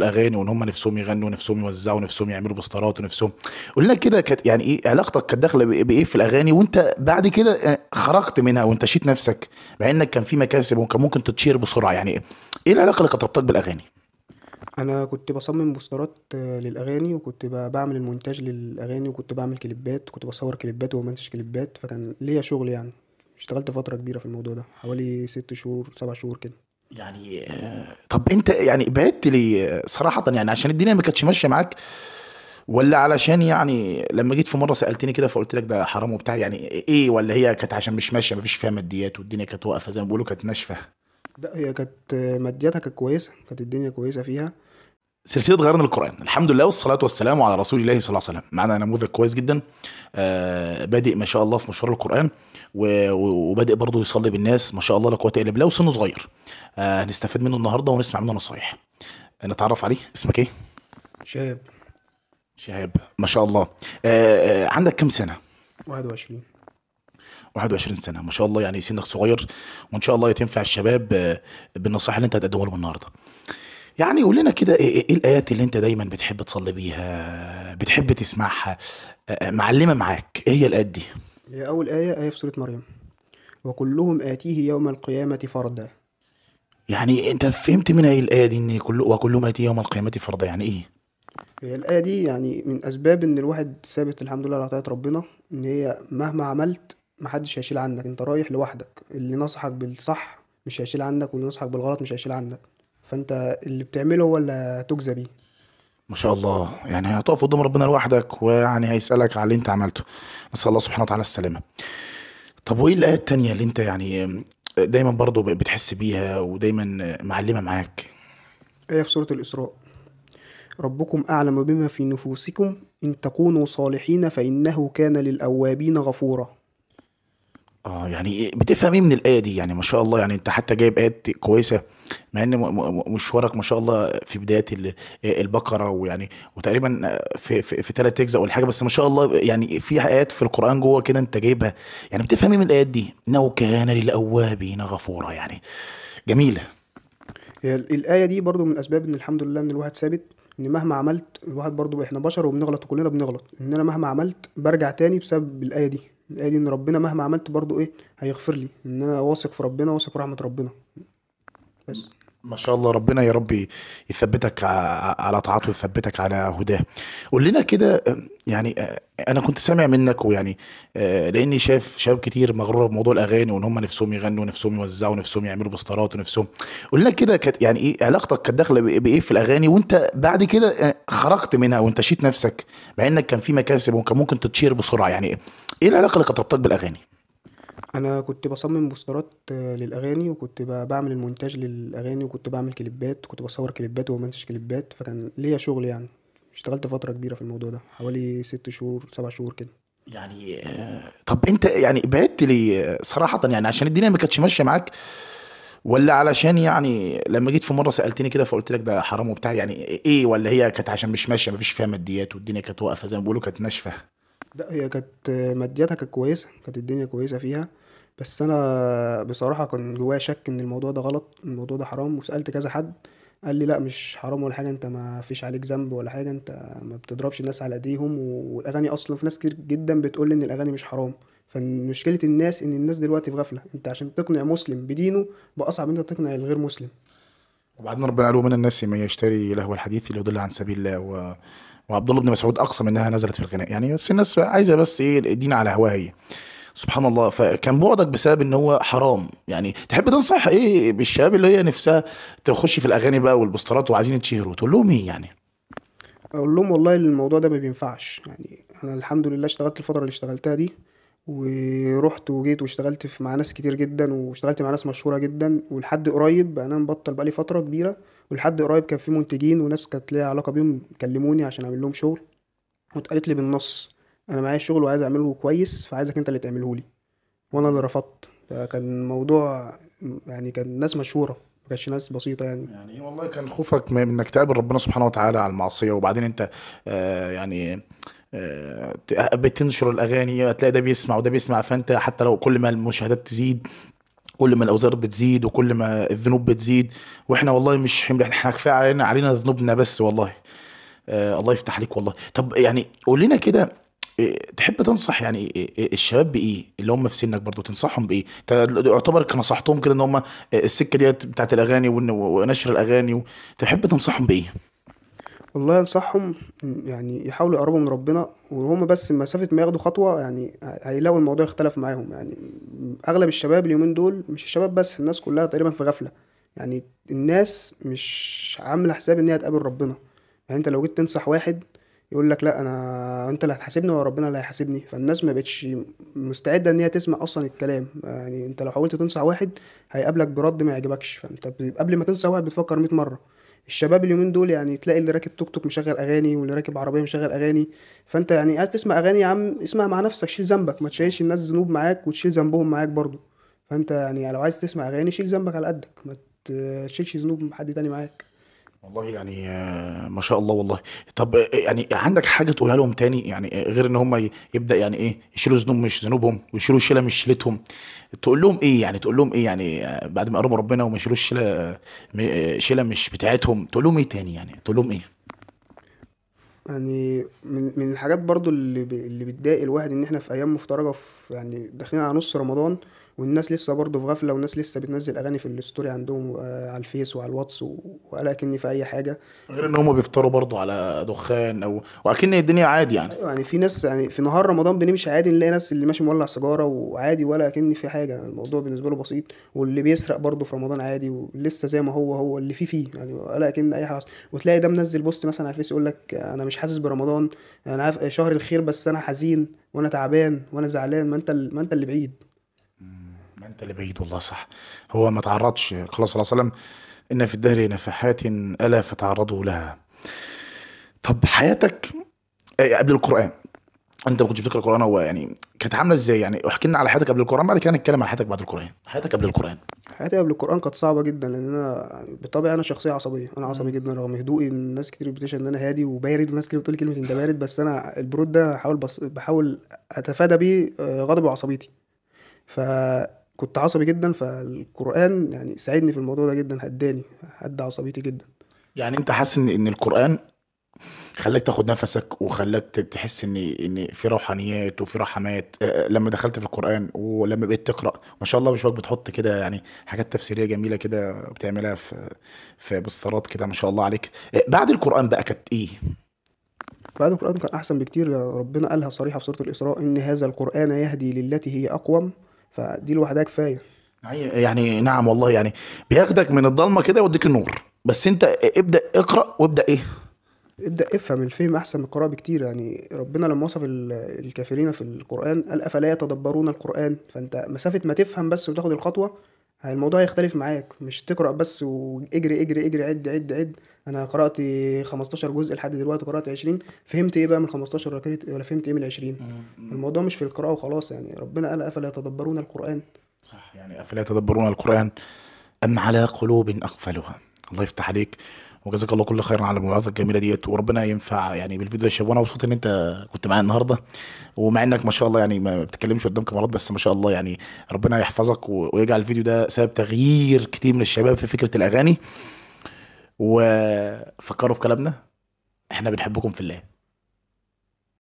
الاغاني وان هم نفسهم يغنوا نفسهم يوزعوا نفسهم يعملوا بوسترات ونفسهم قول كده كانت يعني ايه علاقتك كانت داخله بايه في الاغاني وانت بعد كده آه، خرجت منها وانت شيت نفسك مع انك كان في مكاسب وكان ممكن تتشير بسرعه يعني ايه العلاقه اللي كانت ربطتك بالاغاني انا كنت بصمم بوسترات آه، للاغاني وكنت بعمل المونتاج للاغاني وكنت بعمل كليبات كنت بصور كليبات وبمنتج كليبات فكان ليا شغل يعني اشتغلت فتره كبيره في الموضوع ده حوالي ست شهور سبع شهور كده يعني طب انت يعني بعدت ليه صراحه يعني عشان الدنيا ما كانتش ماشيه معاك ولا علشان يعني لما جيت في مره سالتني كده فقلت لك ده حرام وبتاع يعني ايه ولا هي كانت عشان مش ماشيه مفيش فيها ماديات والدنيا كانت واقفه زي ما بيقولوا كانت ناشفه لا هي كانت مادياتها كانت كويسه كانت الدنيا كويسه فيها سلسله غيرنا القران الحمد لله والصلاه والسلام على رسول الله صلى الله عليه وسلم معانا نموذج كويس جدا آه، بادئ ما شاء الله في مشوار القران وبادئ برضه يصلي بالناس ما شاء الله لا قوه الا بالله وسنه صغير آه هنستفاد منه النهارده ونسمع منه نصايح آه، نتعرف عليه اسمك ايه شهاب شهاب ما شاء الله آه، عندك كم سنه 21 21 سنه ما شاء الله يعني سنك صغير وان شاء الله تنفع الشباب بالنصائح اللي انت هتقدمها لهم النهارده يعني قول لنا كده ايه إيه الايات اللي انت دايما بتحب تصلي بيها بتحب تسمعها آه، آه، معلمة معاك ايه هي الايات دي؟ هي أول آية آية في سورة مريم، وكلهم آتيه يوم القيامة فردا. يعني انت فهمت منها ايه الآية دي ان كل وكلهم آتيه يوم القيامة فردا يعني ايه؟ هي الآية دي يعني من أسباب إن الواحد ثابت الحمد لله على طاعة ربنا، إن هي مهما عملت محدش هيشيل عنك، أنت رايح لوحدك، اللي نصحك بالصح مش هيشيل عنك واللي نصحك بالغلط مش هيشيل عنك. فانت اللي بتعمله هو اللي هتجزى بيه ما شاء الله يعني هتقف قدام ربنا لوحدك ويعني هيسألك على اللي انت عملته نسأل الله سبحانه وتعالى السلامة طب وايه الآية التانية اللي انت يعني دايما برضو بتحس بيها ودايما معلمة معاك آية في سورة الإسراء ربكم أعلم بما في نفوسكم إن تكونوا صالحين فإنه كان للأوابين غفورا اه يعني إيه، بتفهم ايه من الآية دي يعني ما شاء الله يعني انت حتى جايب آيات كويسة مع ان مشوارك ما شاء الله في بدايه البقره ويعني وتقريبا في في, في ثلاث اجزاء ولا حاجه بس ما شاء الله يعني في ايات في القران جوه كده انت جايبها يعني بتفهمي من الايات دي انه كان للاوابين غفورا يعني جميله الايه دي برضو من اسباب ان الحمد لله ان الواحد ثابت ان مهما عملت الواحد برضو احنا بشر وبنغلط وكلنا بنغلط ان انا مهما عملت برجع تاني بسبب الايه دي الايه دي ان ربنا مهما عملت برضو ايه هيغفر لي ان انا واثق في ربنا واثق في رحمه ربنا بس ما شاء الله ربنا يا رب يثبتك على طاعته ويثبتك على هداه قول لنا كده يعني انا كنت سامع منك ويعني آه، لاني شايف شباب كتير مغروره بموضوع الاغاني وان هم نفسهم يغنوا نفسهم يوزعوا ونفسهم يعملوا بوسترات ونفسهم قول لنا كده كانت يعني ايه علاقتك كانت داخله بايه في الاغاني وانت بعد كده آه، خرجت منها وانت شيت نفسك مع انك كان في مكاسب وكان ممكن تتشير بسرعه يعني ايه العلاقه اللي كانت ربطتك بالاغاني انا كنت بصمم بوسترات آه، للاغاني وكنت بعمل المونتاج للاغاني وكنت بعمل كليبات كنت بصور كليبات وبمنتج كليبات فكان ليا شغل يعني اشتغلت فترة كبيرة في الموضوع ده حوالي ست شهور سبع شهور كده يعني آه، طب انت يعني بعدت لي صراحة يعني عشان الدنيا ما كانتش ماشية معاك ولا علشان يعني لما جيت في مرة سألتني كده فقلت لك ده حرام وبتاع يعني ايه ولا هي كانت عشان مش ماشية مفيش فيها ماديات والدنيا كانت واقفة زي ما بيقولوا كانت ناشفة لا هي كانت آه، مادياتها كانت كويسة كانت الدنيا كويسة فيها بس انا بصراحه كان جوايا شك ان الموضوع ده غلط الموضوع ده حرام وسالت كذا حد قال لي لا مش حرام ولا حاجه انت ما فيش عليك ذنب ولا حاجه انت ما بتضربش الناس على ايديهم والاغاني اصلا في ناس كتير جدا بتقول ان الاغاني مش حرام فمشكله الناس ان الناس دلوقتي في غفله انت عشان تقنع مسلم بدينه باصعب انت تقنع الغير مسلم وبعدين ربنا قال من الناس من يشتري لهو الحديث اللي يضل عن سبيل الله و... وعبد الله بن مسعود اقسم انها نزلت في الغناء يعني بس الناس عايزه بس ايه الدين على هواها هي سبحان الله فكان بعدك بسبب ان هو حرام يعني تحب تنصح ايه بالشباب اللي هي نفسها تخش في الاغاني بقى والبوسترات وعايزين يتشهروا تقول لهم ايه يعني اقول لهم والله الموضوع ده ما بينفعش يعني انا الحمد لله اشتغلت الفتره اللي اشتغلتها دي ورحت وجيت واشتغلت مع ناس كتير جدا واشتغلت مع ناس مشهوره جدا ولحد قريب انا مبطل بقالي فتره كبيره ولحد قريب كان في منتجين وناس كانت ليها علاقه بيهم كلموني عشان اعمل لهم شغل واتقالت لي بالنص انا معايا شغل وعايز اعمله كويس فعايزك انت اللي تعمله لي وانا اللي رفضت فكان موضوع يعني كان ناس مشهوره ما كانش ناس بسيطه يعني يعني والله كان خوفك من انك تقابل ربنا سبحانه وتعالى على المعصيه وبعدين انت آه يعني آه بتنشر الاغاني هتلاقي ده بيسمع وده بيسمع فانت حتى لو كل ما المشاهدات تزيد كل ما الاوزار بتزيد وكل ما الذنوب بتزيد واحنا والله مش حمل احنا كفايه علينا علينا ذنوبنا بس والله آه الله يفتح عليك والله طب يعني قول لنا كده تحب تنصح يعني إيه، إيه، الشباب بايه اللي هم في سنك برضو تنصحهم بايه يعتبر نصحتهم كده ان هم إيه، السكه ديت بتاعت الاغاني ونشر الاغاني تحب تنصحهم بايه والله انصحهم يعني يحاولوا يقربوا من ربنا وهم بس مسافه ما ياخدوا خطوه يعني هيلاقوا الموضوع اختلف معاهم يعني اغلب الشباب اليومين دول مش الشباب بس الناس كلها تقريبا في غفله يعني الناس مش عامله حساب ان هي تقابل ربنا يعني انت لو جيت تنصح واحد يقول لك لا انا انت اللي هتحاسبني ولا ربنا اللي هيحاسبني فالناس ما بقتش مستعده ان هي تسمع اصلا الكلام يعني انت لو حاولت تنصح واحد هيقابلك برد ما يعجبكش فانت قبل ما تنصح واحد بتفكر 100 مره الشباب اليومين دول يعني تلاقي اللي راكب توك توك مشغل اغاني واللي راكب عربيه مشغل اغاني فانت يعني قاعد تسمع اغاني يا عم اسمع مع نفسك شيل ذنبك ما تشيلش الناس ذنوب معاك وتشيل ذنبهم معاك برضه فانت يعني لو عايز تسمع اغاني شيل ذنبك على قدك ما تشيلش ذنوب حد تاني معاك والله يعني آه، ما شاء الله والله طب آه، آه، يعني عندك حاجة تقولها لهم تاني يعني غير ان هم يبدأ يعني ايه يشيلوا ذنوب مش ذنوبهم ويشيلوا شيلة مش شيلتهم تقول لهم ايه يعني تقول لهم ايه يعني بعد ما يقربوا ربنا وما يشيلوش شيلة شيلة مش بتاعتهم تقول لهم ايه تاني يعني تقول لهم ايه يعني من من الحاجات برضو اللي اللي بتضايق الواحد ان احنا في ايام مفترجه في يعني داخلين على نص رمضان والناس لسه برضه في غفله والناس لسه بتنزل اغاني في الستوري عندهم آه، على الفيس وعلى الواتس اكني في اي حاجه غير ان هم بيفطروا برضه على دخان او واكن الدنيا عادي يعني أيوة يعني في ناس يعني في نهار رمضان بنمشي عادي نلاقي ناس اللي ماشي مولع سيجاره وعادي ولا اكني في حاجه الموضوع بالنسبه له بسيط واللي بيسرق برضه في رمضان عادي ولسه زي ما هو هو اللي فيه فيه يعني ولا كان اي حاجه وتلاقي ده منزل بوست مثلا على الفيس يقول لك انا مش حاسس برمضان انا عارف شهر الخير بس انا حزين وانا تعبان وانا زعلان ما انت ما انت اللي بعيد انت اللي بعيد والله صح هو ما تعرضش خلاص صلى الله عليه وسلم ان في الدهر نفحات الا فتعرضوا لها طب حياتك آه، قبل القران انت ما كنتش بتقرا القران هو يعني كانت عامله ازاي يعني احكي لنا على حياتك قبل القران بعد كده نتكلم على حياتك بعد القران حياتك قبل القران حياتي قبل القران كانت صعبه جدا لان انا بالطبع يعني بطبعي انا شخصيه عصبيه انا عصبي جدا رغم هدوئي الناس كتير بتشهد ان انا هادي وبارد وناس كتير بتقول كلمه انت بارد بس انا البرود ده بحاول بس بحاول اتفادى بيه آه، غضبي وعصبيتي ف كنت عصبي جدا فالقرآن يعني ساعدني في الموضوع ده جدا هداني هدى عصبيتي جدا يعني انت حاسس ان ان القرآن خلاك تاخد نفسك وخلاك تحس ان ان في روحانيات وفي رحمات لما دخلت في القران ولما بقيت تقرا ما شاء الله وشوك بتحط كده يعني حاجات تفسيريه جميله كده بتعملها في في بوسترات كده ما شاء الله عليك بعد القران بقى كانت ايه بعد القران كان احسن بكتير ربنا قالها صريحه في سوره الاسراء ان هذا القران يهدي للتي هي اقوم فدي لوحدها كفايه يعني-, يعني نعم والله يعني بياخدك من الضلمه كده يوديك النور بس انت ابدا اقرا وابدا ايه ابدا افهم الفهم احسن من القراءه بكتير يعني ربنا لما وصف الكافرين في القران قال افلا يتدبرون القران فانت مسافه ما تفهم بس وتاخد الخطوه الموضوع يختلف معاك مش تقرأ بس واجري اجري اجري عد عد عد انا قرأت 15 جزء لحد دلوقتي قرأت 20 فهمت ايه بقى من 15 ولا, ولا فهمت ايه من 20 الموضوع مش في القراءة وخلاص يعني ربنا قال افلا يتدبرون القرآن صح يعني افلا يتدبرون القرآن ام على قلوب اقفلها الله يفتح عليك وجزاك الله كل خير على المباحث الجميله ديت وربنا ينفع يعني بالفيديو يا شباب وانا مبسوط ان انت كنت معايا النهارده ومع انك ما شاء الله يعني ما بتتكلمش قدام كاميرات بس ما شاء الله يعني ربنا يحفظك ويجعل الفيديو ده سبب تغيير كتير من الشباب في فكره الاغاني وفكروا في كلامنا احنا بنحبكم في الله